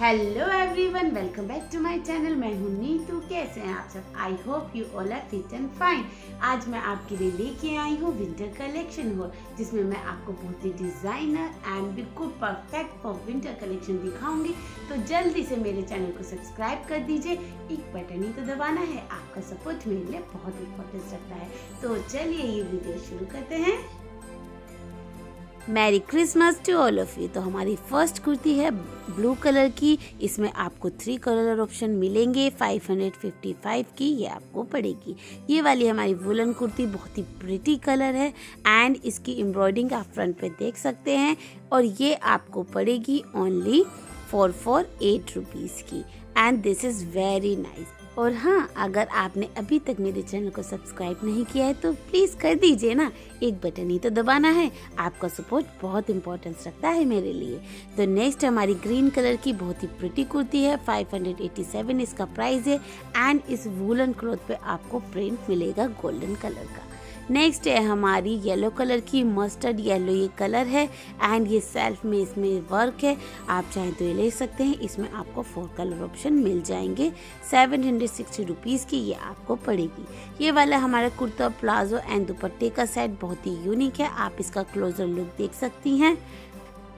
hello everyone welcome back to my channel मैं हूं नीतू कैसे हैं आप सब I hope you all are fit and fine आज मैं आपके लिए लेके आई हूं विंटर कलेक्शन हो जिसमें मैं आपको बहुत ही डिज़ाइनर एंड बिल्कुल परफेक्ट फॉर विंटर कलेक्शन दिखाऊंगी तो जल्दी से मेरे चैनल को सब्सक्राइब कर दीजिए एक बटन ही तो दबाना है आपका सपोर्ट मेरे लिए बहुत इंपॉर्टेंस रखता है तो चलिए ये वीडियो शुरू करते हैं merry Christmas to all of you तो हमारी फर्स्ट कुर्ती है ब्लू कलर की इसमें आपको थ्री कलर ऑप्शन मिलेंगे 555 की ये आपको पड़ेगी ये वाली हमारी वुलन कुर्ती बहुत ही प्रिटी कलर है एंड इसकी एम्ब्रॉयडिंग आप फ्रंट पे देख सकते हैं और ये आपको पड़ेगी only four four eight rupees की and this is very nice और हाँ अगर आपने अभी तक मेरे चैनल को सब्सक्राइब नहीं किया है तो प्लीज़ कर दीजिए ना एक बटन ही तो दबाना है आपका सपोर्ट बहुत इंपॉर्टेंस रखता है मेरे लिए तो नेक्स्ट हमारी ग्रीन कलर की बहुत ही प्रिटी कुर्ती है 587 इसका प्राइस है एंड इस वूलन क्लोथ पे आपको प्रिंट मिलेगा गोल्डन कलर का नेक्स्ट है हमारी येलो कलर की मस्टर्ड येलो ये कलर है एंड ये सेल्फ में इसमें वर्क है आप चाहें तो ये ले सकते हैं इसमें आपको फोर कलर ऑप्शन मिल जाएंगे सेवन हंड्रेड सिक्सटी रुपीज़ की ये आपको पड़ेगी ये वाला हमारा कुर्ता प्लाजो एंड दुपट्टे का सेट बहुत ही यूनिक है आप इसका क्लोजर लुक देख सकती हैं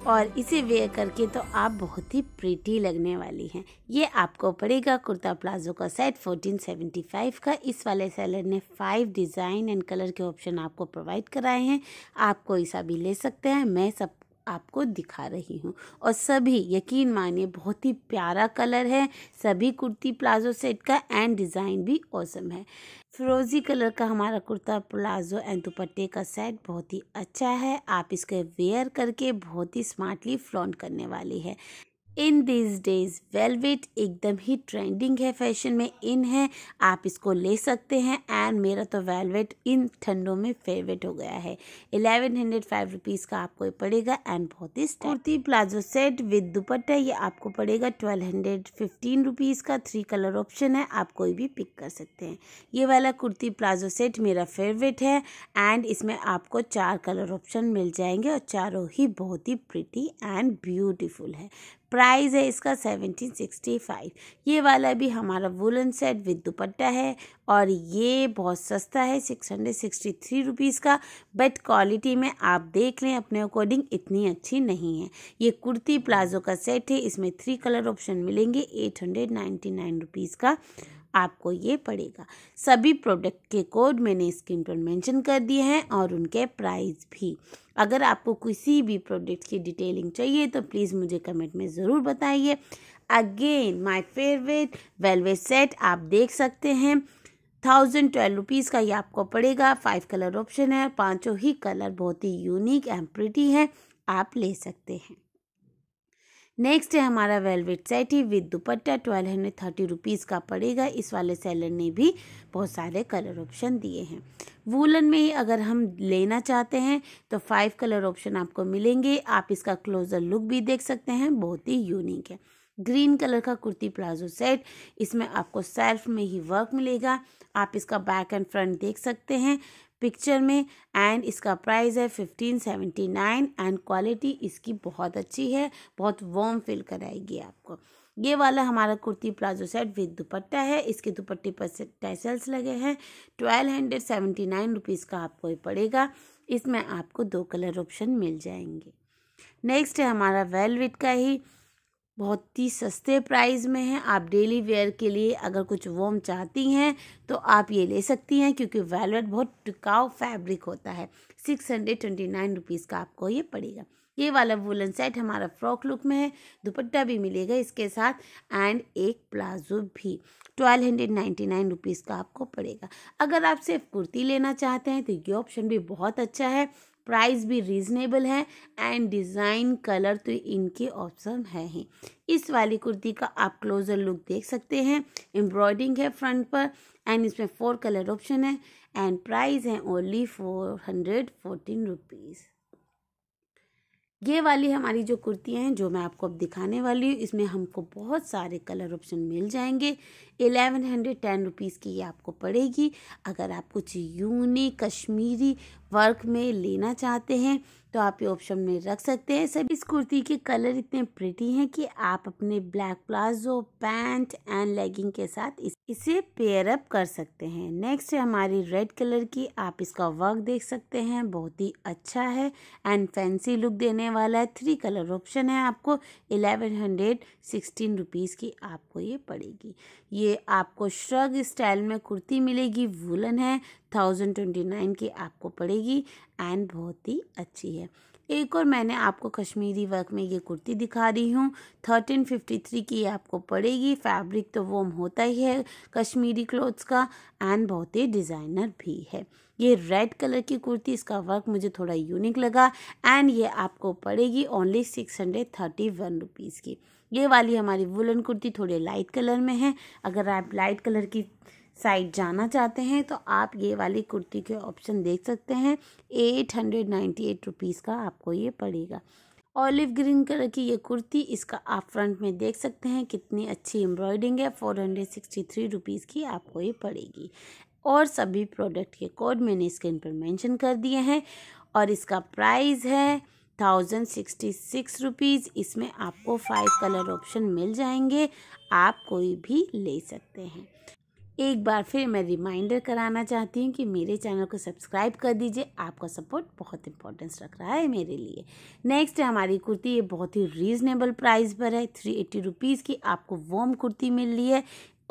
और इसे वेयर करके तो आप बहुत ही प्रीटी लगने वाली हैं ये आपको पड़ेगा कुर्ता प्लाजो का सेट 1475 का इस वाले सेलर ने फाइव डिज़ाइन एंड कलर के ऑप्शन आपको प्रोवाइड कराए हैं आप कोई सा भी ले सकते हैं मैं सब आपको दिखा रही हूँ और सभी यकीन मानिए बहुत ही प्यारा कलर है सभी कुर्ती प्लाजो सेट का एंड डिज़ाइन भी औसम है फ्रोज़ी कलर का हमारा कुर्ता प्लाजो एंड दुपट्टे का सेट बहुत ही अच्छा है आप इसके वेयर करके बहुत ही स्मार्टली फ्लॉन्ट करने वाली है इन दिस डेज वेलवेट एकदम ही ट्रेंडिंग है फैशन में इन है आप इसको ले सकते हैं एंड मेरा तो वेलवेट इन ठंडों में फेवरेट हो गया है एलेवन हंड्रेड फाइव रुपीज़ का आपको ये पड़ेगा एंड बहुत ही kurti palazzo set with dupatta ये आपको पड़ेगा ट्वेल्व हंड्रेड फिफ्टीन रुपीज़ का थ्री कलर ऑप्शन है आप कोई भी पिक कर सकते हैं ये वाला कुर्ती प्लाजो सेट मेरा फेवरेट है एंड इसमें आपको चार कलर ऑप्शन मिल जाएंगे और चारों ही बहुत ही प्रिटी एंड ब्यूटिफुल है प्राइस है इसका सेवनटीन सिक्सटी फाइव ये वाला भी हमारा वुलन सेट विद दुपट्टा है और ये बहुत सस्ता है six hundred sixty three rupees का बट क्वालिटी में आप देख लें अपने अकॉर्डिंग इतनी अच्छी नहीं है ये कुर्ती प्लाजो का सेट है इसमें थ्री कलर ऑप्शन मिलेंगे eight hundred ninety nine rupees का आपको ये पड़ेगा सभी प्रोडक्ट के कोड मैंने स्क्रीन पर मेंशन कर दिए हैं और उनके प्राइस भी अगर आपको किसी भी प्रोडक्ट की डिटेलिंग चाहिए तो प्लीज़ मुझे कमेंट में ज़रूर बताइए again my favourite velvet set आप देख सकते हैं थाउजेंड ट्वेल्व रुपीज़ का ये आपको पड़ेगा फाइव कलर ऑप्शन है पांचों ही कलर बहुत ही यूनिक एंड प्रिटी है आप ले सकते हैं नेक्स्ट है हमारा वेलवेट सेटी with dupatta twelve hundred thirty rupees का पड़ेगा इस वाले सेलर ने भी बहुत सारे कलर ऑप्शन दिए हैं वूलन में ही अगर हम लेना चाहते हैं तो फाइव कलर ऑप्शन आपको मिलेंगे आप इसका क्लोजर लुक भी देख सकते हैं बहुत ही यूनिक है ग्रीन कलर का कुर्ती प्लाजो सेट इसमें आपको सेल्फ में ही वर्क मिलेगा आप इसका बैक एंड फ्रंट देख सकते हैं पिक्चर में एंड इसका प्राइस है fifteen seventy nine and quality इसकी बहुत अच्छी है बहुत वॉम फील कराएगी आपको ये वाला हमारा kurti palazzo set with dupatta है इसके दुपट्टे पर से टैसल्स लगे हैं twelve hundred seventy nine rupees का आपको ये पड़ेगा इसमें आपको दो कलर ऑप्शन मिल जाएंगे नेक्स्ट है हमारा वेलविट का ही बहुत ही सस्ते प्राइस में है आप डेली वेयर के लिए अगर कुछ वॉम चाहती हैं तो आप ये ले सकती हैं क्योंकि वेलवेट बहुत टिकाऊ फैब्रिक होता है six hundred twenty nine rupees का आपको ये पड़ेगा ये वाला वुलन सेट हमारा फ्रॉक लुक में है दुपट्टा भी मिलेगा इसके साथ एंड एक प्लाजो भी twelve hundred ninety nine rupees का आपको पड़ेगा अगर आप सिर्फ कुर्ती लेना चाहते हैं तो ये ऑप्शन भी बहुत अच्छा है प्राइस भी रीज़नेबल है एंड डिज़ाइन कलर तो इनके ऑप्शन है ही इस वाली कुर्ती का आप क्लोजर लुक देख सकते हैं एम्ब्रॉयडिंग है फ्रंट पर एंड इसमें फोर कलर ऑप्शन है एंड प्राइस है only four hundred fourteen rupees ये वाली हमारी जो कुर्तियाँ हैं जो मैं आपको अब दिखाने वाली हूँ इसमें हमको बहुत सारे कलर ऑप्शन मिल जाएंगे एलेवन हंड्रेड टेन रुपीज़ की ये आपको पड़ेगी अगर आप कुछ यूनिक कश्मीरी वर्क में लेना चाहते हैं तो आप ये ऑप्शन में रख सकते हैं सब इस कुर्ती के कलर इतने प्रिटी हैं कि आप अपने black palazzo pant and legging के साथ इसे पेयर अप कर सकते हैं नेक्स्ट है हमारी रेड कलर की आप इसका वर्क देख सकते हैं बहुत ही अच्छा है एंड फैंसी लुक देने वाला है थ्री कलर ऑप्शन है आपको एलेवन हंड्रेड सिक्सटीन रुपीज़ की आपको ये पड़ेगी ये आपको श्रग स्टाइल में कुर्ती मिलेगी वुलन है थाउजेंड ट्वेंटी नाइन की आपको पड़ेगी एंड बहुत ही अच्छी है एक और मैंने आपको कश्मीरी वर्क में ये कुर्ती दिखा रही हूँ थर्टीन फिफ्टी थ्री की आपको पड़ेगी फैब्रिक तो वोम होता ही है कश्मीरी क्लोथ्स का एंड बहुत ही डिज़ाइनर भी है ये रेड कलर की कुर्ती इसका वर्क मुझे थोड़ा यूनिक लगा एंड ये आपको पड़ेगी only six hundred thirty one rupees की ये वाली हमारी वुलन कुर्ती थोड़ी लाइट कलर में है अगर आप लाइट कलर की साइड जाना चाहते हैं तो आप ये वाली कुर्ती के ऑप्शन देख सकते हैं eight hundred ninety eight rupees का आपको ये पड़ेगा ऑलिव ग्रीन कलर की ये कुर्ती इसका आप फ्रंट में देख सकते हैं कितनी अच्छी एम्ब्रॉयडिंग है four hundred sixty three rupees की आपको ये पड़ेगी और सभी प्रोडक्ट के कोड मैंने स्क्रीन पर मैंशन कर दिए हैं और इसका प्राइस है थाउजेंड सिक्सटी सिक्स रुपीज़ इसमें आपको फाइव कलर ऑप्शन मिल जाएंगे आप कोई भी ले सकते हैं एक बार फिर मैं रिमाइंडर कराना चाहती हूँ कि मेरे चैनल को सब्सक्राइब कर दीजिए आपका सपोर्ट बहुत इंपॉर्टेंस रख रहा है मेरे लिए नेक्स्ट है हमारी कुर्ती ये बहुत ही रीजनेबल प्राइस पर है थ्री एट्टी रुपीज़ की आपको वॉम कुर्ती मिल रही है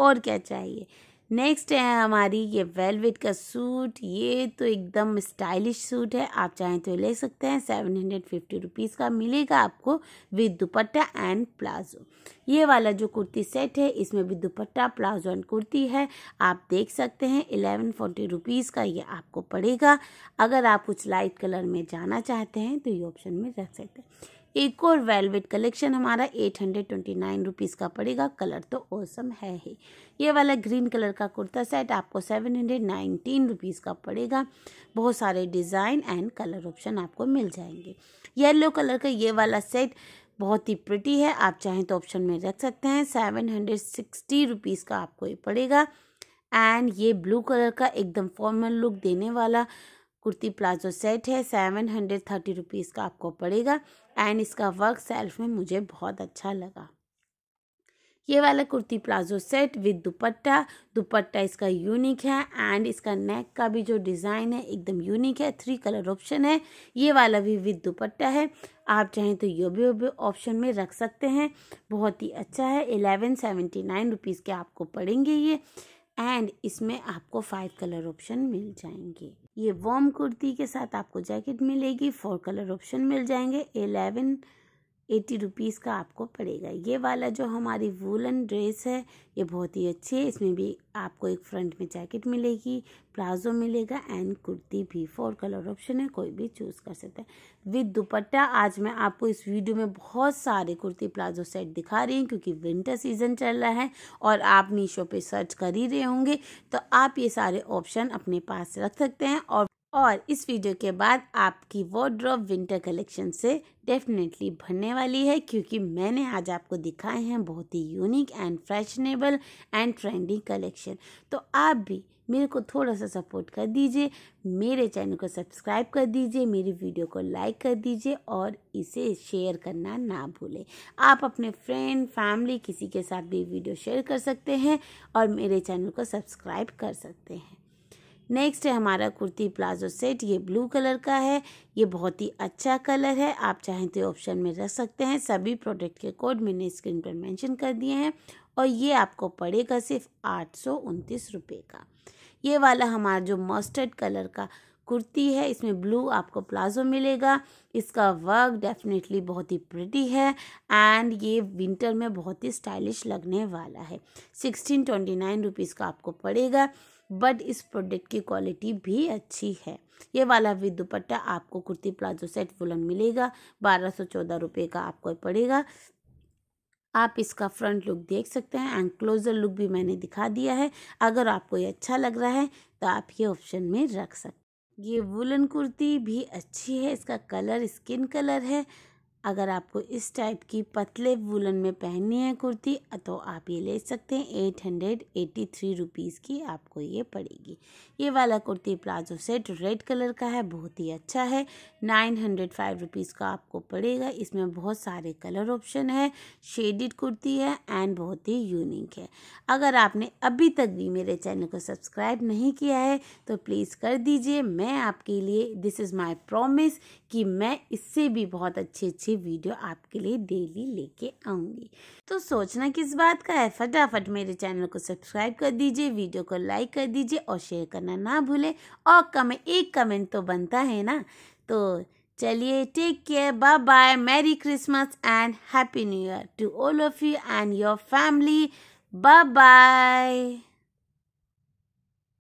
और क्या चाहिए नेक्स्ट है हमारी ये वेलवेट का सूट ये तो एकदम स्टाइलिश सूट है आप चाहें तो ले सकते हैं सेवन हंड्रेड फिफ्टी रुपीज़ का मिलेगा आपको विद दुपट्टा एंड प्लाजो ये वाला जो कुर्ती सेट है इसमें भी दुपट्टा प्लाजो एंड कुर्ती है आप देख सकते हैं एलेवन फोर्टी रुपीज़ का ये आपको पड़ेगा अगर आप कुछ लाइट कलर में जाना चाहते हैं तो ये ऑप्शन में रख सकते हैं एक और वेलवेट कलेक्शन हमारा eight hundred twenty nine rupees का पड़ेगा कलर तो औसम है ही ये वाला ग्रीन कलर का कुर्ता सेट आपको सेवन हंड्रेड नाइनटीन रुपीज़ का पड़ेगा बहुत सारे डिज़ाइन एंड कलर ऑप्शन आपको मिल जाएंगे येलो कलर का ये वाला सेट बहुत ही प्रिटी है आप चाहें तो ऑप्शन में रख सकते हैं सेवन हंड्रेड सिक्सटी रुपीज़ का आपको ये पड़ेगा एंड ये ब्लू कलर का एकदम फॉर्मल लुक देने वाला कुर्ती प्लाजो सेट है सेवन हंड्रेड थर्टी रुपीज़ का आपको पड़ेगा एंड इसका वर्क सेल्फ में मुझे बहुत अच्छा लगा ये वाला kurti palazzo set with dupatta dupatta इसका यूनिक है एंड इसका नेक का भी जो डिज़ाइन है एकदम यूनिक है थ्री कलर ऑप्शन है ये वाला भी विद दुपट्टा है आप चाहें तो योबे भी ऑप्शन में रख सकते हैं बहुत ही अच्छा है एलेवन सेवेंटी नाइन रुपीज़ के आपको पड़ेंगे ये एंड इसमें आपको फाइव कलर ऑप्शन मिल जाएंगे ये वॉम कुर्ती के साथ आपको जैकेट मिलेगी फोर कलर ऑप्शन मिल जाएंगे एलेवन एट्टी रुपीज़ का आपको पड़ेगा ये वाला जो हमारी वूलन ड्रेस है ये बहुत ही अच्छी है इसमें भी आपको एक फ्रंट में जैकेट मिलेगी प्लाजो मिलेगा एंड कुर्ती भी फोर कलर ऑप्शन है कोई भी चूज़ कर सकते हैं विद दुपट्टा आज मैं आपको इस वीडियो में बहुत सारे कुर्ती प्लाजो सेट दिखा रही हूँ क्योंकि विंटर सीजन चल रहा है और आप मीशो पर सर्च कर ही रहे होंगे तो आप ये सारे ऑप्शन अपने पास रख सकते हैं और और इस वीडियो के बाद आपकी वॉड्रॉप विंटर कलेक्शन से डेफिनेटली भरने वाली है क्योंकि मैंने आज आपको दिखाए हैं बहुत ही unique and fashionable and trending collection तो आप भी मेरे को थोड़ा सा सपोर्ट कर दीजिए मेरे चैनल को सब्सक्राइब कर दीजिए मेरी वीडियो को लाइक कर दीजिए और इसे शेयर करना ना भूलें आप अपने फ्रेंड फैमिली किसी के साथ भी वीडियो शेयर कर सकते हैं और मेरे चैनल को सब्सक्राइब कर सकते हैं नेक्स्ट है हमारा कुर्ती प्लाजो सेट ये ब्लू कलर का है ये बहुत ही अच्छा कलर है आप चाहें तो ऑप्शन में रख सकते हैं सभी प्रोडक्ट के कोड मैंने स्क्रीन पर मेंशन कर दिए हैं और ये आपको पड़ेगा सिर्फ आठ सौ उनतीस रुपये का ये वाला हमारा जो मस्टर्ड कलर का कुर्ती है इसमें ब्लू आपको प्लाजो मिलेगा इसका वर्क डेफिनेटली बहुत ही प्रिटी है एंड ये विंटर में बहुत ही स्टाइलिश लगने वाला है सिक्सटीन ट्वेंटी नाइन रुपीज़ का आपको पड़ेगा बट इस प्रोडक्ट की क्वालिटी भी अच्छी है ये वाला भी दुपट्टा आपको कुर्ती प्लाजो सेट फुलन मिलेगा बारह सौ चौदह रुपये का आपको पड़ेगा आप इसका फ्रंट लुक देख सकते हैं एंड क्लोजर लुक भी मैंने दिखा दिया है अगर आपको ये अच्छा लग रहा है तो आप ये ऑप्शन में रख सकते ये वुलन कुर्ती भी अच्छी है इसका कलर स्किन कलर है अगर आपको इस टाइप की पतले वुलन में पहननी है कुर्ती तो आप ये ले सकते हैं eight hundred eighty three rupees की आपको ये पड़ेगी ये वाला kurti palazzo set red colour का है बहुत ही अच्छा है नाइन हंड्रेड फाइव रुपीज़ का आपको पड़ेगा इसमें बहुत सारे कलर ऑप्शन है शेडिड कुर्ती है एंड बहुत ही यूनिक है अगर आपने अभी तक भी मेरे चैनल को सब्सक्राइब नहीं किया है तो प्लीज़ कर दीजिए मैं आपके लिए दिस इज़ माई प्रोमिस कि मैं इससे भी बहुत अच्छे अच्छे वीडियो आपके लिए डेली लेके आऊँगी तो सोचना किस बात का है फटाफट मेरे चैनल को सब्सक्राइब कर दीजिए वीडियो को लाइक कर दीजिए और शेयर करना ना भूलें और कमें एक कमेंट तो बनता है ना तो चलिए take care bye bye merry Christmas and happy new year to all of you and your family bye bye